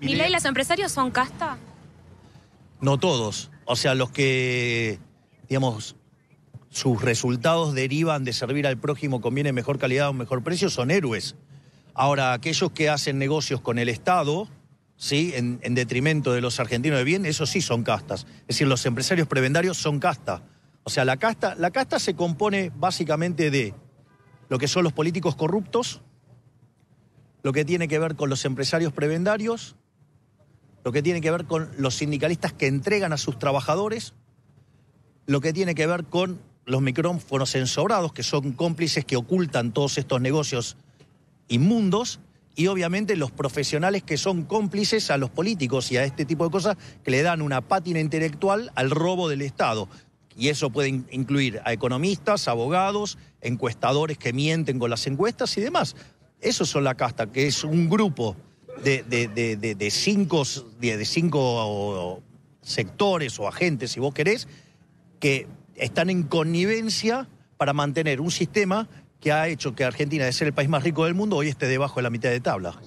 ¿Y los empresarios son casta? No todos. O sea, los que, digamos, sus resultados derivan de servir al prójimo con mejor calidad o mejor precio son héroes. Ahora, aquellos que hacen negocios con el Estado, ¿sí? En, detrimento de los argentinos de bien, esos sí son castas. Es decir, los empresarios prebendarios son casta. O sea, la casta, la casta se compone básicamente de lo que son los políticos corruptos, lo que tiene que ver con los empresarios prebendarios lo que tiene que ver con los sindicalistas que entregan a sus trabajadores, lo que tiene que ver con los micrófonos ensobrados, que son cómplices que ocultan todos estos negocios inmundos, y obviamente los profesionales que son cómplices a los políticos y a este tipo de cosas que le dan una pátina intelectual al robo del Estado. Y eso puede incluir a economistas, abogados, encuestadores que mienten con las encuestas y demás. Eso son la casta, que es un grupo de, de, cinco, de, cinco sectores o agentes, si vos querés, que están en connivencia para mantener un sistema que ha hecho que Argentina, de ser el país más rico del mundo, hoy esté debajo de la mitad de tabla.